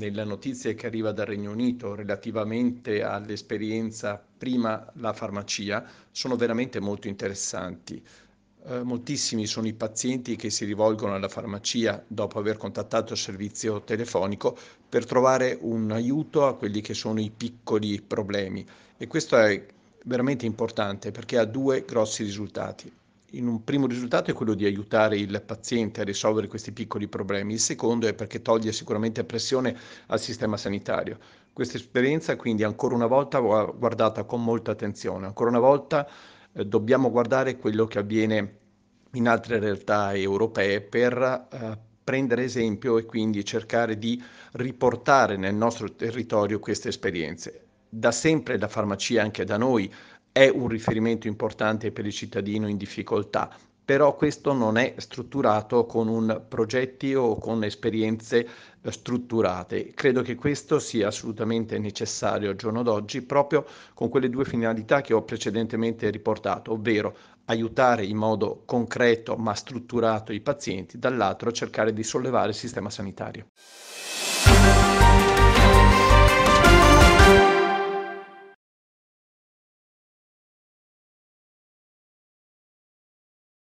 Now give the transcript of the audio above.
nella notizia che arriva dal Regno Unito relativamente all'esperienza prima la farmacia sono veramente molto interessanti. Eh, moltissimi sono i pazienti che si rivolgono alla farmacia dopo aver contattato il servizio telefonico per trovare un aiuto a quelli che sono i piccoli problemi e questo è veramente importante perché ha due grossi risultati in un primo risultato è quello di aiutare il paziente a risolvere questi piccoli problemi, il secondo è perché toglie sicuramente pressione al sistema sanitario. Questa esperienza quindi ancora una volta va guardata con molta attenzione, ancora una volta eh, dobbiamo guardare quello che avviene in altre realtà europee per eh, prendere esempio e quindi cercare di riportare nel nostro territorio queste esperienze da sempre la farmacia anche da noi è un riferimento importante per il cittadino in difficoltà, però questo non è strutturato con progetti o con esperienze eh, strutturate. Credo che questo sia assolutamente necessario al giorno d'oggi proprio con quelle due finalità che ho precedentemente riportato, ovvero aiutare in modo concreto ma strutturato i pazienti, dall'altro cercare di sollevare il sistema sanitario.